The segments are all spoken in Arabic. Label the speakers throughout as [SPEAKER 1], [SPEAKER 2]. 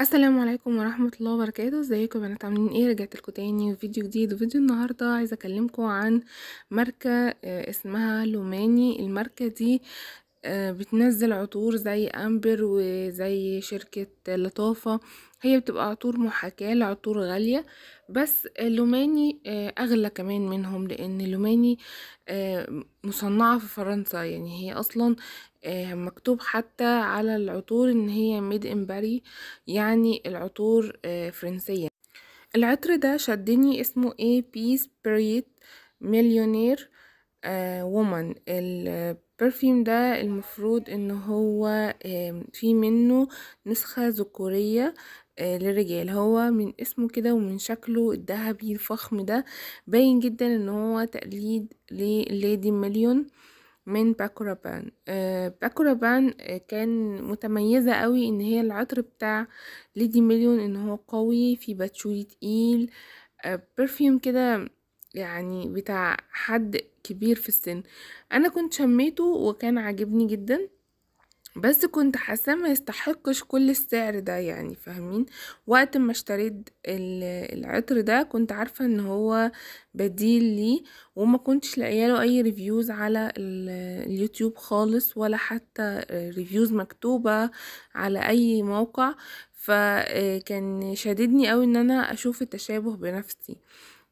[SPEAKER 1] السلام عليكم ورحمة الله وبركاته ازيكم يا بنات عاملين ايه رجعت لكم تاني وفيديو جديد وفيديو النهاردة عايزة اكلمكم عن ماركة آه، اسمها لوماني الماركة دي آه، بتنزل عطور زي امبر وزي شركة لطافة هي بتبقى عطور محاكاة لعطور غالية بس لوماني آه، اغلى كمان منهم لان لوماني آه، مصنعة في فرنسا يعني هي اصلا مكتوب حتى على العطور ان هي ميد ان باري يعني العطور فرنسية العطر ده شدني اسمه اي بي سبريت مليونير وومن آه، البرفيوم ده المفروض ان هو في منه نسخة ذكورية آه، للرجال هو من اسمه كده ومن شكله الذهبي الفخم ده باين جدا ان هو تقليد لليدي مليون من باكورابان آه، باكورابان كان متميزة قوي ان هي العطر بتاع ليدي مليون ان هو قوي في باتشوري تقيل برفيوم كده يعني بتاع حد كبير في السن انا كنت شميته وكان عاجبني جدا بس كنت حاساه ما يستحقش كل السعر ده يعني فاهمين وقت ما اشتريت العطر ده كنت عارفه ان هو بديل ليه وما كنتش لاقياله اي ريفيوز على اليوتيوب خالص ولا حتى ريفيوز مكتوبه على اي موقع فكان شددني قوي ان انا اشوف التشابه بنفسي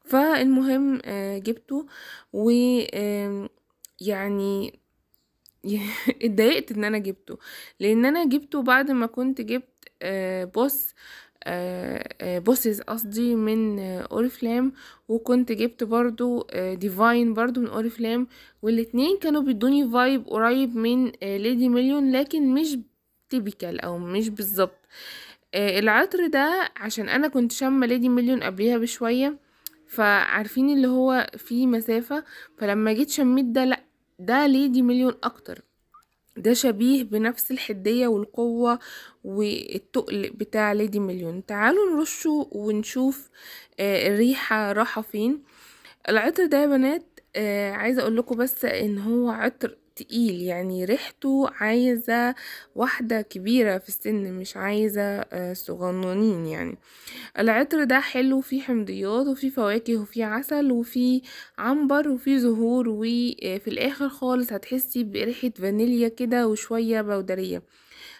[SPEAKER 1] فالمهم آه، جبته و يعني اتضايقت ان انا جبته لان انا جبته بعد ما كنت جبت آه، بوس آه، بوسز قصدي من اوريفلام وكنت جبت برضو ديفاين برضو من اوريفلام والاتنين كانوا بيدوني فايب قريب من ليدي مليون لكن مش تيبيكال او مش بالظبط العطر ده عشان انا كنت شامه ليدي مليون قبليها بشويه فعارفين اللي هو في مسافة فلما جيت شميت ده لأ ده ليه دي مليون أكتر ده شبيه بنفس الحدية والقوة والتقل بتاع ليدي مليون تعالوا نرشه ونشوف آه، الريحة راحة فين العطر ده يا بنات آه، عايزة اقول لكم بس ان هو عطر تقيل يعني ريحته عايزة واحدة كبيرة في السن مش عايزة آه، صغنونين يعني العطر ده حلو فيه حمضيات وفيه فواكه وفيه عسل وفيه عنبر وفيه زهور وفي آه، الآخر خالص هتحسي بريحة فانيليا كده وشوية بودرية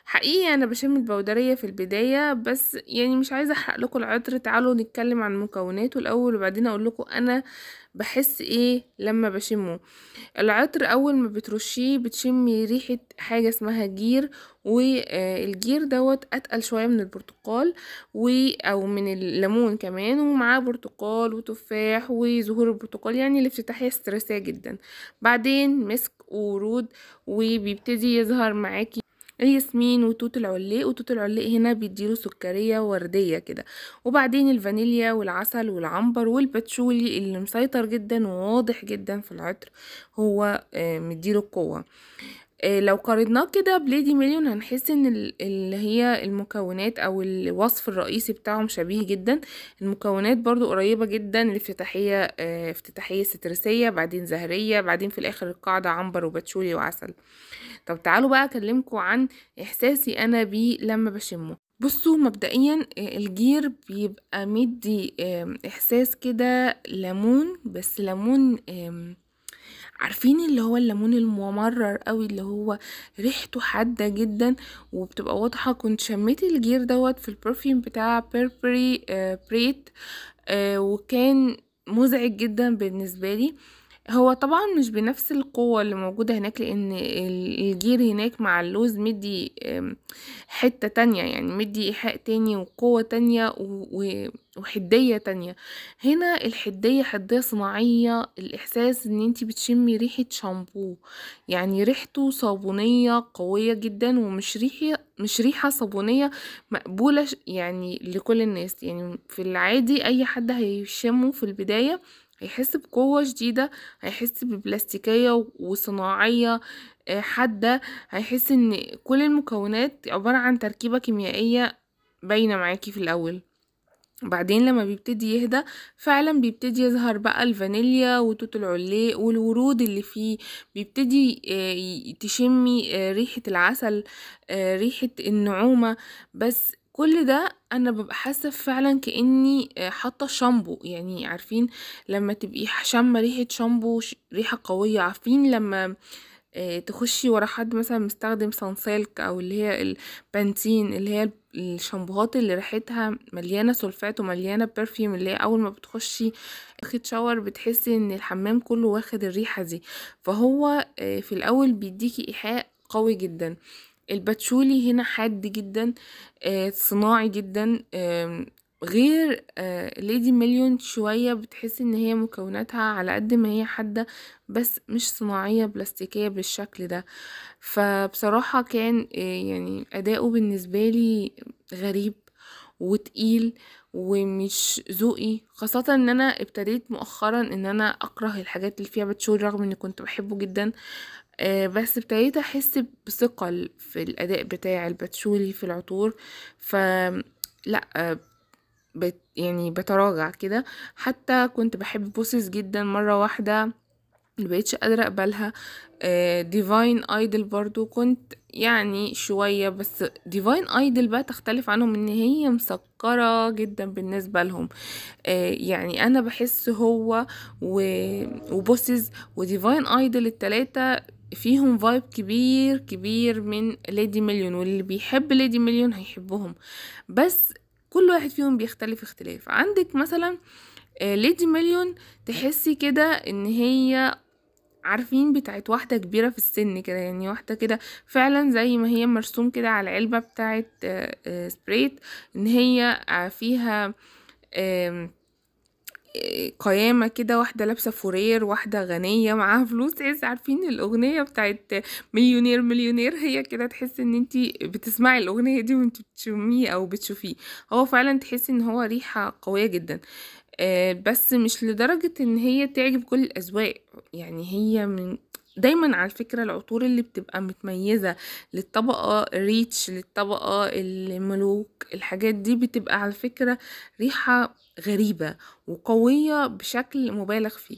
[SPEAKER 1] حقيقي انا بشم البودرية في البداية بس يعني مش عايزة احرق لكم العطر تعالوا نتكلم عن مكوناته الاول وبعدين اقول لكم انا بحس ايه لما بشمه العطر اول ما بترشيه بتشمي ريحة حاجة اسمها جير والجير آه، دوت اتقل شوية من البرتقال و او من الليمون كمان ومعاه برتقال وتفاح وزهور البرتقال يعني الافتتاحية استرسية جدا بعدين مسك ورود وبيبتدي يظهر معاكي الياسمين وتوت العليق وتوت العليق هنا بيديله سكرية وردية كده وبعدين الفانيليا والعسل والعنبر والباتشولي اللي مسيطر جدا وواضح جدا في العطر هو آه، مديله القوة آه، لو قارناه كده بليدي مليون هنحس ان اللي هي المكونات او الوصف الرئيسي بتاعهم شبيه جدا المكونات برضو قريبة جدا الافتتاحية آه، افتتاحية سترسية بعدين زهرية بعدين في الاخر القاعدة عنبر وباتشولي وعسل طب تعالوا بقى اكلمكم عن احساسي انا بيه لما بشمه بصوا مبدئيا آه، الجير بيبقى مدي احساس كده ليمون بس ليمون عارفين اللي هو الليمون الممرر قوي اللي هو ريحته حادة جدا وبتبقى واضحة كنت شميت الجير دوت في البرفيوم بتاع بيربري آه بريت آه وكان مزعج جدا بالنسبة لي هو طبعا مش بنفس القوة اللي موجودة هناك لان الجير هناك مع اللوز مدي حتة تانية يعني مدي ايحاء تاني وقوة تانية وحدية تانية هنا الحدية حدية صناعية الاحساس ان انتي بتشمي ريحة شامبو يعني ريحته صابونية قوية جدا ومش ريحة مش ريحة صابونية مقبولة يعني لكل الناس يعني في العادي اي حد هيشمه في البداية هيحس بقوة شديدة هيحس ببلاستيكية وصناعية آه، حادة هيحس ان كل المكونات عبارة عن تركيبة كيميائية باينة معاكي في الأول بعدين لما بيبتدي يهدى فعلا بيبتدي يظهر بقى الفانيليا وتوت العليق والورود اللي فيه بيبتدي آه، تشمي آه، ريحة العسل ريحة النعومة بس كل ده انا ببقى حاسه فعلا كاني آه، حاطه شامبو يعني عارفين لما تبقي شامه ريحه شامبو ريحه قويه عارفين لما آه، تخشي ورا حد مثلا مستخدم سانسيلك او اللي هي البانتين اللي هي الشامبوهات اللي ريحتها مليانه سلفات ومليانه برفيوم اللي هي اول ما بتخشي تاخد شاور بتحسي ان الحمام كله واخد الريحه دي فهو آه، في الاول بيديكي ايحاء قوي جدا الباتشولي هنا حاد جدا آه، صناعي جدا غير آه، ليدي مليون شوية بتحس ان هي مكوناتها على قد ما هي حادة بس مش صناعية بلاستيكية بالشكل ده فبصراحة كان آه، يعني اداؤه بالنسبة لي غريب وتقيل ومش ذوقي خاصة ان انا ابتديت مؤخرا ان انا اكره الحاجات اللي فيها باتشول رغم اني كنت بحبه جدا آه، بس ابتديت احس بثقل في الاداء بتاع الباتشولي في العطور ف لا آه، بت يعني بتراجع كده حتى كنت بحب بوسس جدا مرة واحدة مبقتش قادرة اقبلها ديفاين آه، ايدل برضو كنت يعني شوية بس ديفاين ايدل بقى تختلف عنهم ان هي مسكرة جدا بالنسبة لهم يعني انا بحس هو وبوسز وديفاين ايدل التلاتة فيهم فايب كبير كبير من ليدي مليون واللي بيحب ليدي مليون هيحبهم بس كل واحد فيهم بيختلف اختلاف عندك مثلا ليدي آه، مليون تحسي كده ان هي عارفين بتاعت واحدة كبيرة في السن كده يعني واحدة كده فعلا زي ما هي مرسوم كده على العلبة بتاعت سبريت آه، آه، ان هي فيها قيامة كده واحدة لابسة فورير واحدة غنية معاها فلوس عايز عارفين الأغنية بتاعت مليونير مليونير هي كده تحس ان انتي بتسمعي الأغنية دي وانت بتشميه أو بتشوفيه هو فعلا تحس ان هو ريحة قوية جدا آه، بس مش لدرجة ان هي تعجب كل الأذواق يعني هي من دايما على فكرة العطور اللي بتبقى متميزة للطبقة ريتش للطبقة الملوك الحاجات دي بتبقى على فكرة ريحة غريبة وقوية بشكل مبالغ فيه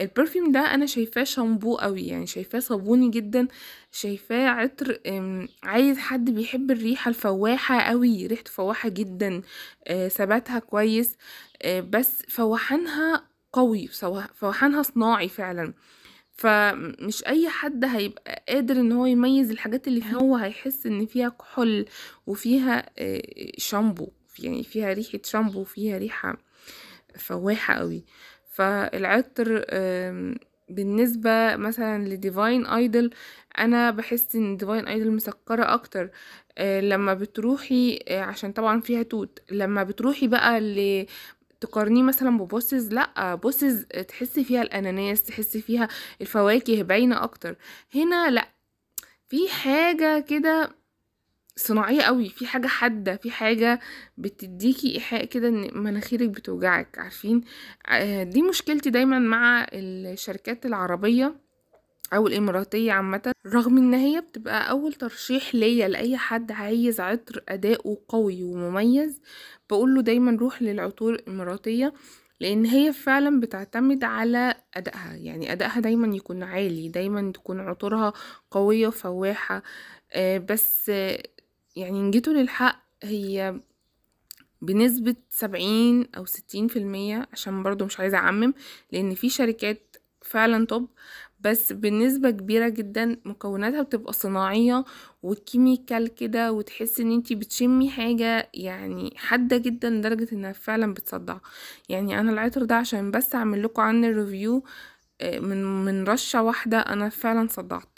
[SPEAKER 1] البرفيوم ده انا شايفاه شامبو قوي يعني شايفاه صابوني جدا شايفاه عطر عايز حد بيحب الريحة الفواحة قوي ريحته فواحة جدا آه، ثباتها كويس آه، بس فوحانها قوي فوحانها صناعي فعلا فمش أي حد هيبقى قادر إن هو يميز الحاجات اللي فيه هو هيحس إن فيها كحول وفيها آه، شامبو يعني فيها ريحة شامبو وفيها ريحة فواحة قوي فالعطر بالنسبة مثلا لديفاين ايدل انا بحس ان ديفاين ايدل مسكرة اكتر آه، لما بتروحي آه، عشان طبعا فيها توت لما بتروحي بقى تقارنيه مثلا ببوسز لا بوسز تحسي فيها الاناناس تحسي فيها الفواكه باينه اكتر هنا لا في حاجه كده صناعيه قوي في حاجه حاده في حاجه بتديكي ايحاء كده ان مناخيرك بتوجعك عارفين آه، دي مشكلتي دايما مع الشركات العربيه او الاماراتية عامة رغم ان هي بتبقى اول ترشيح ليا لاي حد عايز عطر اداؤه قوي ومميز بقوله دايما روح للعطور الاماراتية لان هي فعلا بتعتمد على ادائها يعني ادائها دايما يكون عالي دايما تكون عطورها قوية وفواحة آه، بس يعني نجيتوا للحق هي بنسبة سبعين أو ستين في المية عشان برضو مش عايزة أعمم لأن في شركات فعلا طب بس بنسبة كبيرة جدا مكوناتها بتبقى صناعية وكيميكال كده وتحس ان انتي بتشمي حاجة يعني حادة جدا لدرجة انها فعلا بتصدع يعني انا العطر ده عشان بس اعمل لكم عنه ريفيو آه، من من رشة واحدة انا فعلا صدعت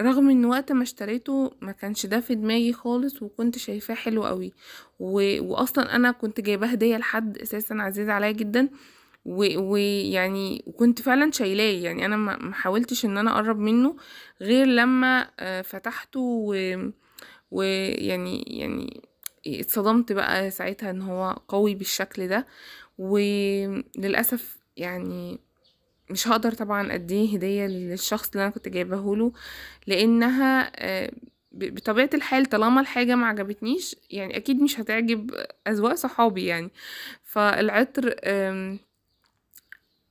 [SPEAKER 1] رغم ان وقت ما اشتريته ما كانش ده في دماغي خالص وكنت شايفاه حلو قوي واصلا انا كنت جايباه هديه لحد اساسا عزيز عليا جدا ويعني وكنت فعلا شايلاه يعني انا ما حاولتش ان انا اقرب منه غير لما آه، فتحته ويعني يعني اتصدمت بقى ساعتها ان هو قوي بالشكل ده وللاسف يعني مش هقدر طبعا اديه هديه للشخص اللي انا كنت جايبه له لانها آه، بطبيعه الحال طالما الحاجه ما عجبتنيش يعني اكيد مش هتعجب اذواق صحابي يعني فالعطر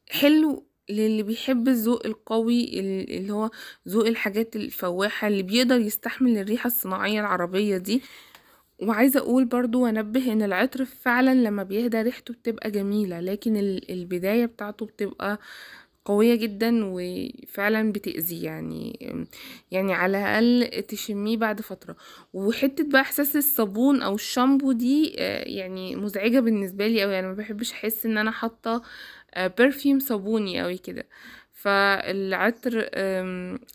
[SPEAKER 1] حلو للي بيحب الذوق القوي اللي هو ذوق الحاجات الفواحة اللي بيقدر يستحمل الريحة الصناعية العربية دي وعايزة اقول برضو وانبه ان العطر فعلا لما بيهدى ريحته بتبقى جميلة لكن البداية بتاعته بتبقى قوية جدا وفعلا بتأذي يعني يعني على الأقل تشميه بعد فترة وحتة بقى إحساس الصابون أو الشامبو دي آه، يعني مزعجة بالنسبة لي أوي يعني ما بحبش أحس إن أنا حاطة برفيوم آه، صابوني أوي كده فالعطر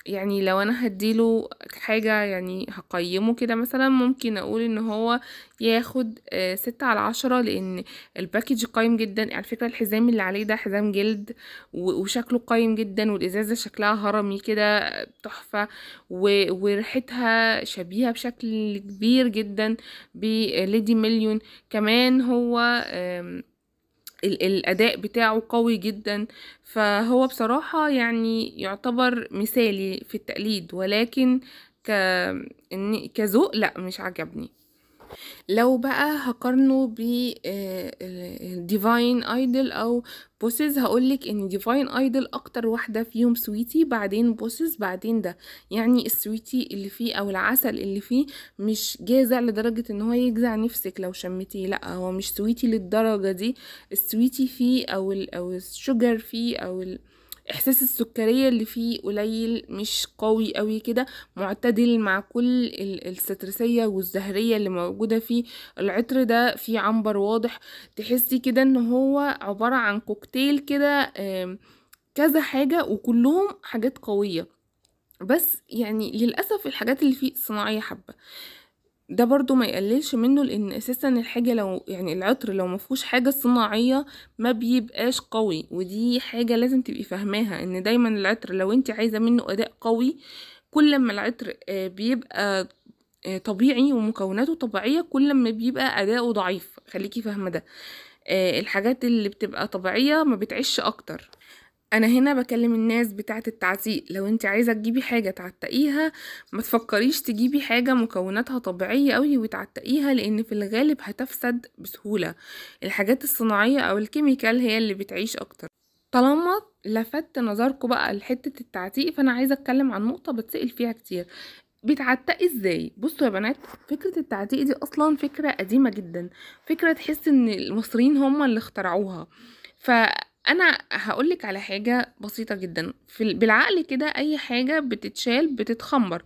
[SPEAKER 1] يعني لو انا هديله حاجة يعني هقيمه كده مثلا ممكن اقول ان هو ياخد آه، ستة على عشرة لان الباكيج قايم جدا على فكرة الحزام اللي عليه ده حزام جلد وشكله قايم جدا والازازة شكلها هرمي كده تحفة وريحتها شبيهة بشكل كبير جدا بليدي مليون كمان هو الأداء بتاعه قوي جدا فهو بصراحة يعني يعتبر مثالي في التقليد ولكن كذوق لا مش عجبني لو بقى هقارنه ب ديفاين آه، ايدل آه، او بوسز هقولك ان ديفاين ايدل اكتر واحده فيهم سويتي بعدين بوسز بعدين ده يعني السويتي اللي فيه او العسل اللي فيه مش جازع لدرجه ان هو يجزع نفسك لو شمتيه لا هو مش سويتي للدرجه دي السويتي فيه او او الشجر فيه او ال احساس السكريه اللي فيه قليل مش قوي قوي كده معتدل مع كل السترسيه والزهريه اللي موجوده فيه العطر ده فيه عنبر واضح تحسي كده ان هو عباره عن كوكتيل كده كذا حاجه وكلهم حاجات قويه بس يعني للاسف الحاجات اللي فيه صناعيه حبه ده برضو ما يقللش منه لان اساسا الحاجة لو يعني العطر لو مفهوش حاجة صناعية ما بيبقاش قوي ودي حاجة لازم تبقي فاهماها ان دايما العطر لو انت عايزة منه اداء قوي كل ما العطر آه، بيبقى آه، طبيعي ومكوناته طبيعية كل ما بيبقى اداؤه ضعيف خليكي فاهمة ده آه، الحاجات اللي بتبقى طبيعية ما بتعيش اكتر انا هنا بكلم الناس بتاعه التعتيق لو انت عايزه تجيبي حاجه تعتقيها ما تفكريش تجيبي حاجه مكوناتها طبيعيه قوي وتعتقيها لان في الغالب هتفسد بسهوله الحاجات الصناعيه او الكيميكال هي اللي بتعيش اكتر طالما لفت نظركم بقى لحته التعتيق فانا عايزه اتكلم عن نقطه بتسال فيها كتير بتعتقي ازاي بصوا يا بنات فكره التعتيق دي اصلا فكره قديمه جدا فكره تحس ان المصريين هم اللي اخترعوها ف أنا هقولك على حاجة بسيطة جدًا، في بالعقل كده أي حاجة بتتشال بتتخمّر،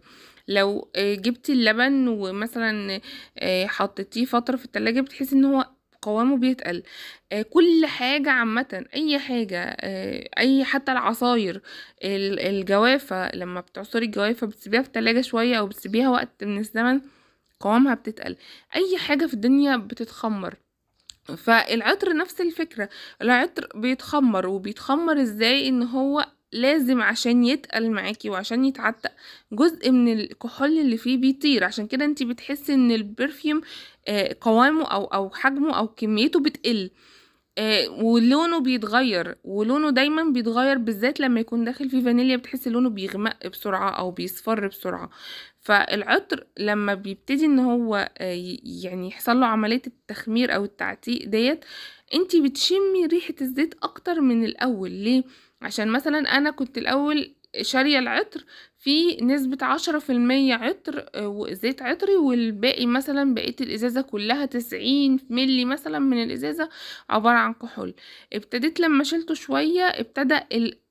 [SPEAKER 1] لو آه، جبتي جبتِ اللبن ومثلًا آه، حطيتيه فترة في التلاجة بتحسّي إن هو قوامه بيتقل، آه، كل حاجة عامةً، أي حاجة أي حتى العصاير ال الجوافة لمّا بتعصري الجوافة بتسيبيها في التلاجة شوية أو بتسيبيها وقت من الزمن قوامها بتتقل، أي حاجة في الدنيا بتتخمّر. فالعطر نفس الفكرة العطر بيتخمر وبيتخمر ازاي ان هو لازم عشان يتقل معاكي وعشان يتعتق جزء من الكحول اللي فيه بيطير عشان كده انت بتحسي ان البرفيوم آه، قوامه او او حجمه او كميته بتقل آه، ولونه بيتغير ولونه دايما بيتغير بالذات لما يكون داخل فيه فانيليا بتحس لونه بيغمق بسرعة او بيصفر بسرعة فالعطر لما بيبتدي ان هو آه، يعني يحصل له عملية التخمير او التعتيق ديت انت بتشمي ريحة الزيت اكتر من الاول ليه عشان مثلا انا كنت الاول شارية العطر في نسبة عشرة في المية عطر آه، وزيت عطري والباقي مثلا بقية الازازة كلها تسعين ملي مثلا من الازازة عبارة عن كحول ابتديت لما شلته شوية ابتدى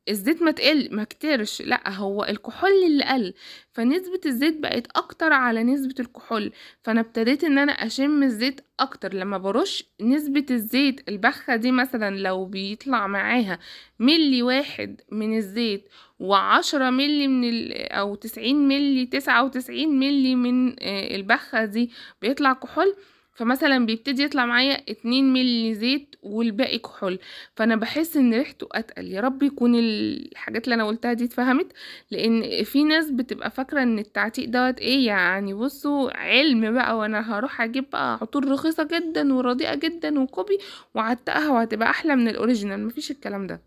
[SPEAKER 1] الزيت ما تقل ما كترش لا هو الكحول اللي قل فنسبة الزيت بقت اكتر على نسبة الكحول فانا ابتديت ان انا اشم الزيت اكتر لما برش نسبة الزيت البخة دي مثلا لو بيطلع معاها ملي واحد من الزيت وعشرة ملي من ال او تسعين ملي تسعة وتسعين ملي من آه، البخة دي بيطلع كحول فمثلا بيبتدي يطلع معايا اتنين ملي زيت والباقي كحول فانا بحس ان ريحته اتقل يا رب يكون الحاجات اللي انا قلتها دي اتفهمت لان في ناس بتبقى فاكره ان التعتيق دوت ايه يعني بصوا علم بقى وانا هروح اجيب بقى عطور رخيصه جدا ورديئه جدا وكوبي وعتقها وهتبقى احلى من الاوريجينال مفيش الكلام ده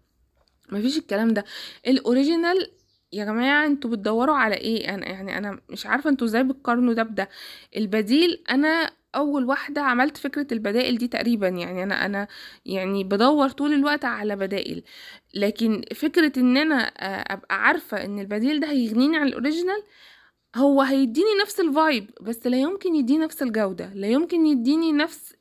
[SPEAKER 1] مفيش الكلام ده الاوريجينال يا جماعة انتوا بتدوروا على ايه انا يعني انا مش عارفة انتوا ازاي بتقارنوا ده بده البديل انا اول واحدة عملت فكرة البدائل دي تقريبا يعني انا انا يعني بدور طول الوقت على بدائل لكن فكرة ان انا آه، ابقى عارفة ان البديل ده هيغنيني عن الاوريجينال هو هيديني نفس الفايب بس لا يمكن يديني نفس الجودة لا يمكن يديني نفس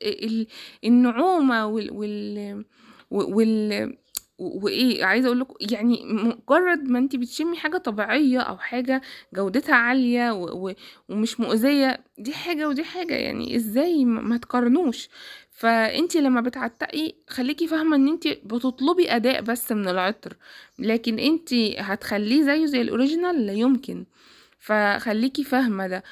[SPEAKER 1] النعومة وال, وال... وال... وايه عايزه اقول لكم يعني مجرد ما انت بتشمي حاجه طبيعيه او حاجه جودتها عاليه و... و... ومش مؤذيه دي حاجه ودي حاجه يعني ازاي ما تقارنوش فانت لما بتعتقي خليكي فاهمه ان انت بتطلبي اداء بس من العطر لكن انت هتخليه زيه زي الاوريجينال لا يمكن فخليكي فاهمه ده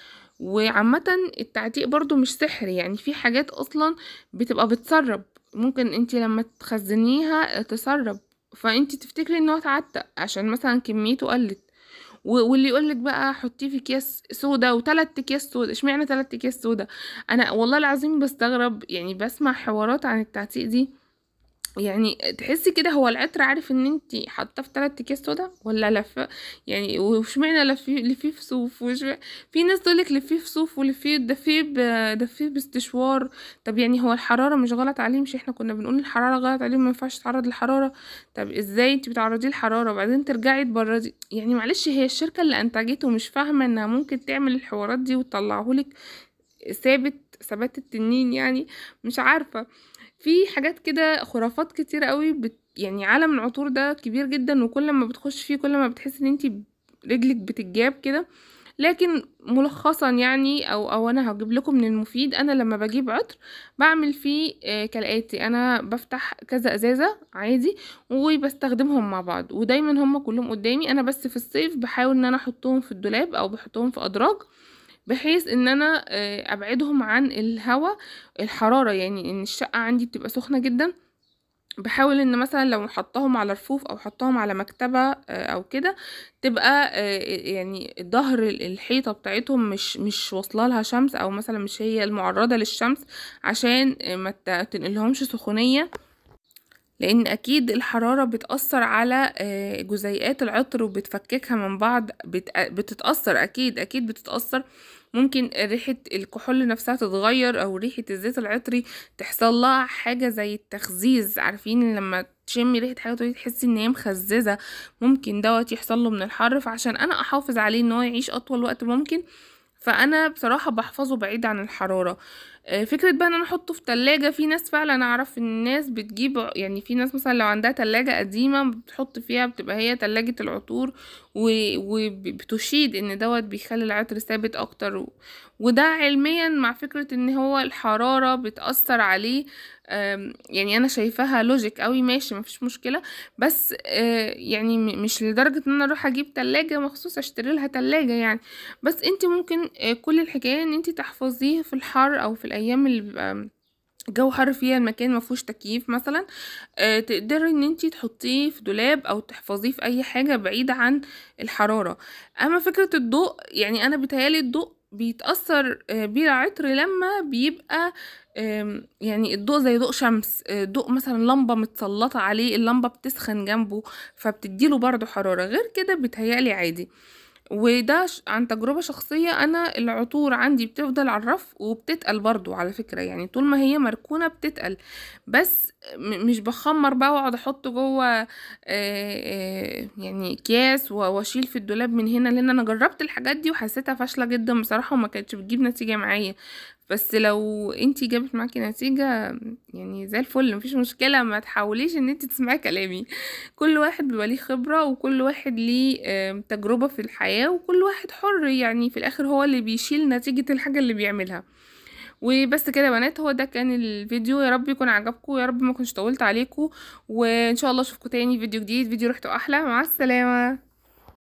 [SPEAKER 1] وعامه التعتيق برضو مش سحر يعني في حاجات اصلا بتبقى بتسرب ممكن انت لما تخزنيها آه، تسرب فانت تفتكري ان هو اتعتق عشان مثلا كميته قلت واللي يقولك بقى حطيه في اكياس سودا وثلاث اكياس سودا اشمعنى ثلاث اكياس سودا انا والله العظيم بستغرب يعني بسمع حوارات عن التعتيق دي يعني تحسي كده هو العطر عارف ان انت حاطاه في ثلاث اكياس سودا ولا لفه يعني وشمعنا لفيه لفيه في صوف وش في ناس تقولك لفيه في صوف ولفيه دفيه دفيه باستشوار طب يعني هو الحراره مش غلط عليه مش احنا كنا بنقول الحراره غلط عليه ما ينفعش يتعرض للحراره طب ازاي انت بتعرضيه للحراره وبعدين ترجعي تبردي يعني معلش هي الشركه اللي انتجته مش فاهمه انها ممكن تعمل الحوارات دي وتطلعهولك ثابت ثبات التنين يعني مش عارفه في حاجات كده خرافات كتير قوي بت يعني عالم العطور ده كبير جدا وكل ما بتخش فيه كل ما بتحس ان انت رجلك بتتجاب كده لكن ملخصا يعني او او انا هجيب لكم من المفيد انا لما بجيب عطر بعمل فيه آه، كالاتي انا بفتح كذا ازازه عادي وبستخدمهم مع بعض ودايما هم كلهم قدامي انا بس في الصيف بحاول ان انا احطهم في الدولاب او بحطهم في ادراج بحيث ان انا آه، ابعدهم عن الهواء الحراره يعني ان الشقه عندي بتبقى سخنه جدا بحاول ان مثلا لو حطاهم على رفوف او حطاهم على مكتبه آه، او كده تبقى آه، يعني ظهر الحيطه بتاعتهم مش مش واصله لها شمس او مثلا مش هي المعرضه للشمس عشان ما تنقلهمش سخونيه لان اكيد الحرارة بتأثر على آه، جزيئات العطر وبتفككها من بعض بتتأثر اكيد اكيد بتتأثر ممكن ريحة الكحول نفسها تتغير او ريحة الزيت العطري تحصل لها حاجة زي التخزيز عارفين لما تشمي ريحة حاجة تقولي تحسي ان هي مخززة ممكن دوت يحصل له من الحر فعشان انا احافظ عليه ان هو يعيش اطول وقت ممكن فانا بصراحة بحفظه بعيد عن الحرارة آه، فكرة بقى ان انا احطه في تلاجة في ناس فعلا اعرف ان الناس بتجيب يعني في ناس مثلا لو عندها تلاجة قديمة بتحط فيها بتبقى هي تلاجة العطور وبتشيد ان دوت بيخلي العطر ثابت اكتر وده علميا مع فكرة ان هو الحرارة بتأثر عليه يعني انا شايفاها لوجيك قوي ماشي مفيش مشكلة بس آه، يعني مش لدرجة ان انا اروح اجيب تلاجة مخصوص اشتري لها تلاجة يعني بس انت ممكن آه، كل الحكاية ان انت تحفظيه في الحر او في الايام اللي بيبقى جو حر فيها المكان ما فيهوش تكييف مثلا آه، تقدري ان انت تحطيه في دولاب او تحفظيه في اي حاجه بعيده عن الحراره اما فكره الضوء يعني انا بيتهيالي الضوء بيتاثر آه، بيه العطر لما بيبقى يعني الضوء زي ضوء شمس آه، ضوء مثلا لمبه متسلطه عليه اللمبه بتسخن جنبه فبتديله برضه حراره غير كده بيتهيالي عادي وده عن تجربة شخصية أنا العطور عندي بتفضل على الرف وبتتقل برضو على فكرة يعني طول ما هي مركونة بتتقل بس مش بخمر بقى واقعد احط جوه يعني اكياس واشيل في الدولاب من هنا لان انا جربت الحاجات دي وحسيتها فاشله جدا بصراحه وما كانتش بتجيب نتيجه معايا بس لو انتي جابت معاكي نتيجة يعني زي الفل مفيش مشكلة ما تحاوليش ان انتي تسمعي كلامي كل واحد بيبقى ليه خبرة وكل واحد ليه تجربة في الحياة وكل واحد حر يعني في الاخر هو اللي بيشيل نتيجة الحاجة اللي بيعملها وبس كده يا بنات هو ده كان الفيديو يا رب يكون عجبكم يا رب ما كنتش طولت عليكم وان شاء الله اشوفكم تاني فيديو جديد فيديو ريحته احلى مع السلامه